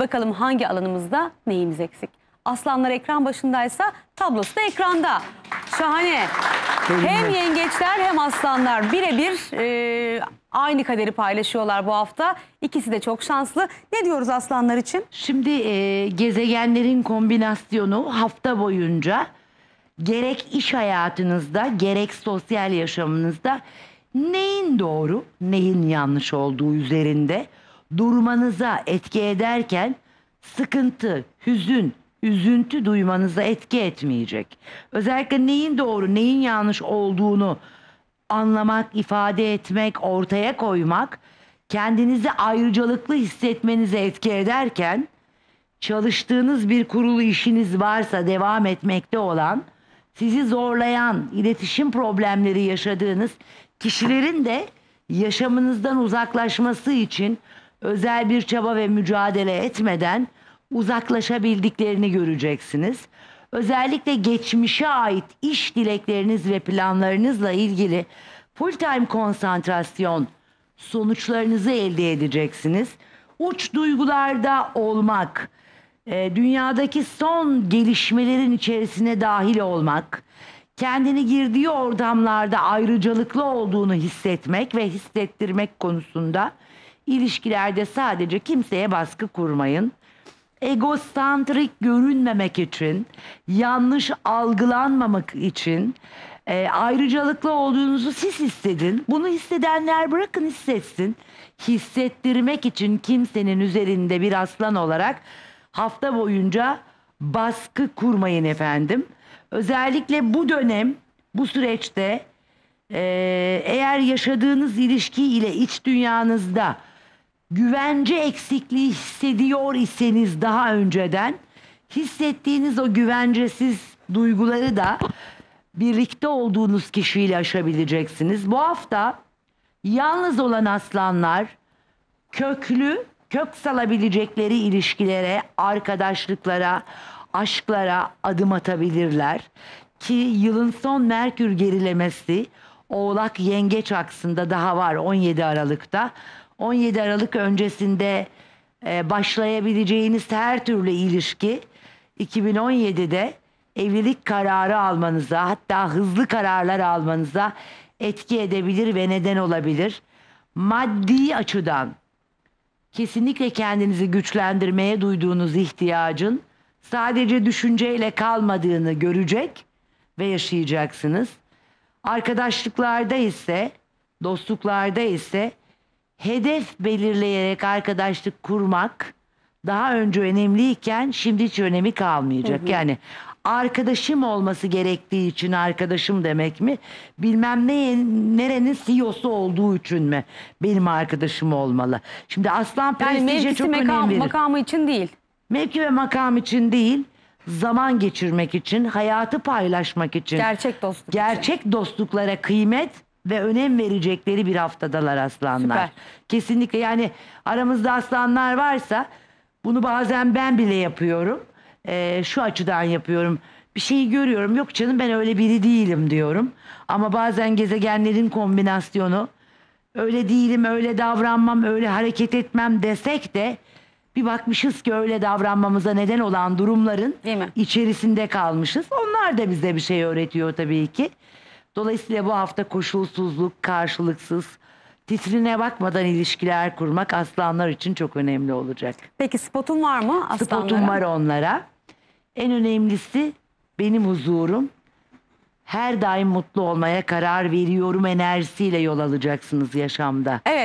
Bakalım hangi alanımızda neyimiz eksik? Aslanlar ekran başındaysa tablosu da ekranda. Şahane. Hem yengeçler hem aslanlar birebir e, aynı kaderi paylaşıyorlar bu hafta. İkisi de çok şanslı. Ne diyoruz aslanlar için? Şimdi e, gezegenlerin kombinasyonu hafta boyunca gerek iş hayatınızda gerek sosyal yaşamınızda neyin doğru neyin yanlış olduğu üzerinde durmanıza etki ederken sıkıntı, hüzün, üzüntü duymanıza etki etmeyecek. Özellikle neyin doğru, neyin yanlış olduğunu anlamak, ifade etmek, ortaya koymak kendinizi ayrıcalıklı hissetmenize etki ederken çalıştığınız bir kurulu işiniz varsa devam etmekte olan sizi zorlayan iletişim problemleri yaşadığınız kişilerin de yaşamınızdan uzaklaşması için özel bir çaba ve mücadele etmeden uzaklaşabildiklerini göreceksiniz. Özellikle geçmişe ait iş dilekleriniz ve planlarınızla ilgili full time konsantrasyon sonuçlarınızı elde edeceksiniz. Uç duygularda olmak, e, dünyadaki son gelişmelerin içerisine dahil olmak, kendini girdiği ortamlarda ayrıcalıklı olduğunu hissetmek ve hissettirmek konusunda İlişkilerde sadece kimseye baskı kurmayın. Egostantrik görünmemek için, yanlış algılanmamak için e, ayrıcalıklı olduğunuzu siz hissedin. Bunu hissedenler bırakın hissetsin. Hissettirmek için kimsenin üzerinde bir aslan olarak hafta boyunca baskı kurmayın efendim. Özellikle bu dönem, bu süreçte e, eğer yaşadığınız ilişki ile iç dünyanızda güvence eksikliği hissediyor iseniz daha önceden hissettiğiniz o güvencesiz duyguları da birlikte olduğunuz kişiyle aşabileceksiniz. Bu hafta yalnız olan aslanlar köklü, kök salabilecekleri ilişkilere, arkadaşlıklara, aşklara adım atabilirler. Ki yılın son Merkür gerilemesi Oğlak Yengeç aksında daha var 17 Aralık'ta. 17 Aralık öncesinde e, başlayabileceğiniz her türlü ilişki 2017'de evlilik kararı almanıza hatta hızlı kararlar almanıza etki edebilir ve neden olabilir. Maddi açıdan kesinlikle kendinizi güçlendirmeye duyduğunuz ihtiyacın sadece düşünceyle kalmadığını görecek ve yaşayacaksınız. Arkadaşlıklarda ise, dostluklarda ise hedef belirleyerek arkadaşlık kurmak daha önce önemliyken şimdi hiç önemi kalmayacak. Hı hı. Yani arkadaşım olması gerektiği için arkadaşım demek mi? Bilmem ne nerenin CEO'su olduğu için mi benim arkadaşım olmalı? Şimdi aslan yani prestije çok önemli. makam, makamı için değil. Mevki ve makam için değil zaman geçirmek için, hayatı paylaşmak için. Gerçek dostluk. Gerçek için. dostluklara kıymet ve önem verecekleri bir haftadalar aslanlar. Süper. Kesinlikle yani aramızda aslanlar varsa bunu bazen ben bile yapıyorum. Ee, şu açıdan yapıyorum. Bir şeyi görüyorum. Yok canım ben öyle biri değilim diyorum. Ama bazen gezegenlerin kombinasyonu öyle değilim, öyle davranmam, öyle hareket etmem desek de bir bakmışız ki öyle davranmamıza neden olan durumların Değil mi? içerisinde kalmışız. Onlar da bize bir şey öğretiyor tabii ki. Dolayısıyla bu hafta koşulsuzluk, karşılıksız, titrine bakmadan ilişkiler kurmak aslanlar için çok önemli olacak. Peki spotun var mı aslanlara? Spotum var onlara. En önemlisi benim huzurum. Her daim mutlu olmaya karar veriyorum enerjisiyle yol alacaksınız yaşamda. Evet.